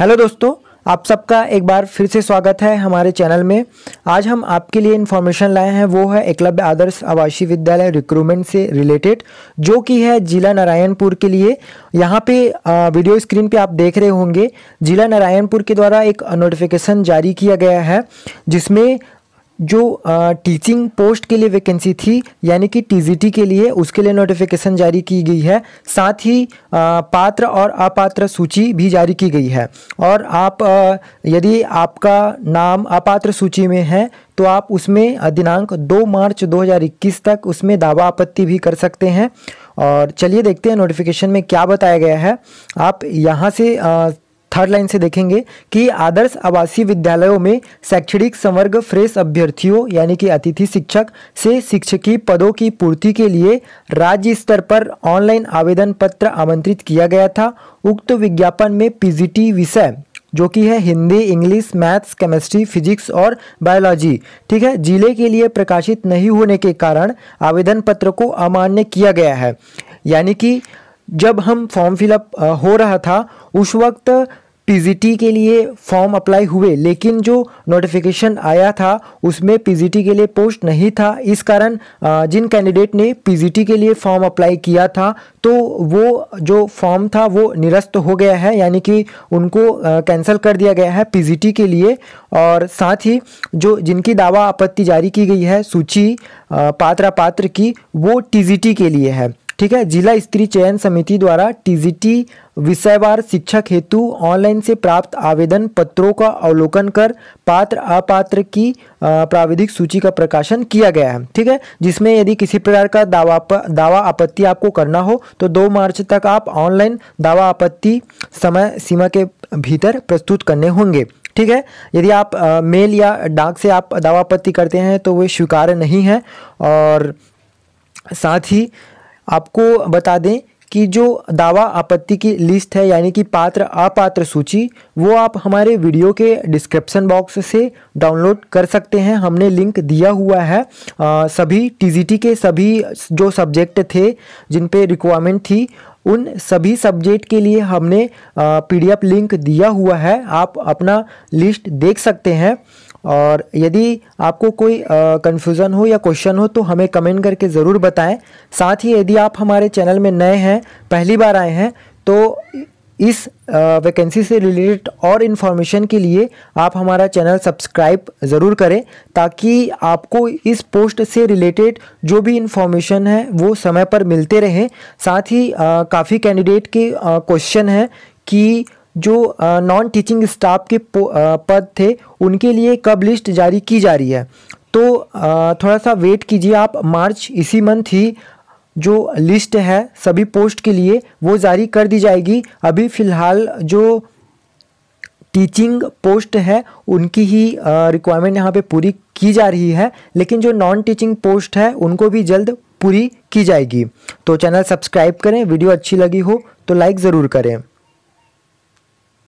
hello दोस्तों आप सबका एक बार फिर से स्वागत है हमारे चैनल में आज हम आपके लिए इन्फॉर्मेशन लाए हैं वो है एकलव्य आदर्श आवासीय विद्यालय रिक्रूटमेंट से रिलेटेड जो कि है जिला नारायणपुर के लिए यहाँ पे वीडियो स्क्रीन पे आप देख रहे होंगे जिला नारायणपुर के द्वारा एक नोटिफिकेशन जारी किया गया है जिसमें जो टीचिंग पोस्ट के लिए वैकेंसी थी यानी कि टीजीटी के लिए उसके लिए नोटिफिकेशन जारी की गई है साथ ही आ, पात्र और अपात्र सूची भी जारी की गई है और आप आ, यदि आपका नाम अपात्र सूची में है तो आप उसमें दिनांक 2 मार्च 2021 तक उसमें दावा आपत्ति भी कर सकते हैं और चलिए देखते हैं नोटिफिकेशन में क्या बताया गया है आप यहाँ से आ, थर्ड लाइन से देखेंगे कि आदर्श आवासीय विद्यालयों में शैक्षणिक संवर्ग फ्रेश अभ्यर्थियों यानी कि अतिथि शिक्षक से शिक्षकीय पदों की पूर्ति के लिए राज्य स्तर पर ऑनलाइन आवेदन पत्र आमंत्रित किया गया था उक्त विज्ञापन में पीजीटी विषय जो कि है Hindi English maths chemistry physics और बायोलॉजी ठीक है जिले के लिए प्रकाशित नहीं होने के कारण आवेदन पत्र को अमान्य किया गया है यानी कि जब हम फॉर्म फिलअप हो रहा था उस वक्त पीजीटी के लिए फॉर्म अप्लाई हुए लेकिन जो नोटिफिकेशन आया था उसमें पीजीटी के लिए पोस्ट नहीं था इस कारण जिन कैंडिडेट ने पीजीटी के लिए फॉर्म अप्लाई किया था तो वो जो फॉर्म था वो निरस्त हो गया है यानी कि उनको कैंसिल कर दिया गया है पीजीटी के लिए और साथ ही जो जिनकी दावा आपत्ति जारी की गई है सूची पात्र पात्र की वो टी के लिए है ठीक है जिला स्त्री चयन समिति द्वारा टीजीटी विषयवार शिक्षक हेतु ऑनलाइन से प्राप्त आवेदन पत्रों का अवलोकन कर पात्र अपात्र की प्राविधिक सूची का प्रकाशन किया गया है ठीक है जिसमें यदि किसी प्रकार का दावा दावा आपत्ति आपको करना हो तो 2 मार्च तक आप ऑनलाइन दावा आपत्ति समय सीमा के भीतर प्रस्तुत करने होंगे ठीक है यदि आप आ, मेल या डाक से आप दावा आपत्ति करते हैं तो वे स्वीकार नहीं है और साथ ही आपको बता दें कि जो दावा आपत्ति की लिस्ट है यानी कि पात्र अपात्र सूची वो आप हमारे वीडियो के डिस्क्रिप्शन बॉक्स से डाउनलोड कर सकते हैं हमने लिंक दिया हुआ है आ, सभी टीजीटी के सभी जो सब्जेक्ट थे जिन पे रिक्वायरमेंट थी उन सभी सब्जेक्ट के लिए हमने पीडीएफ लिंक दिया हुआ है आप अपना लिस्ट देख सकते हैं और यदि आपको कोई कन्फ्यूज़न हो या क्वेश्चन हो तो हमें कमेंट करके ज़रूर बताएं साथ ही यदि आप हमारे चैनल में नए हैं पहली बार आए हैं तो इस वैकेंसी से रिलेटेड और इन्फॉर्मेशन के लिए आप हमारा चैनल सब्सक्राइब ज़रूर करें ताकि आपको इस पोस्ट से रिलेटेड जो भी इन्फॉर्मेशन है वो समय पर मिलते रहें साथ ही काफ़ी कैंडिडेट के क्वेश्चन हैं कि जो नॉन टीचिंग स्टाफ के पद थे उनके लिए कब लिस्ट जारी की जा रही है तो आ, थोड़ा सा वेट कीजिए आप मार्च इसी मंथ ही जो लिस्ट है सभी पोस्ट के लिए वो जारी कर दी जाएगी अभी फ़िलहाल जो टीचिंग पोस्ट है उनकी ही रिक्वायरमेंट यहाँ पे पूरी की जा रही है लेकिन जो नॉन टीचिंग पोस्ट है उनको भी जल्द पूरी की जाएगी तो चैनल सब्सक्राइब करें वीडियो अच्छी लगी हो तो लाइक ज़रूर करें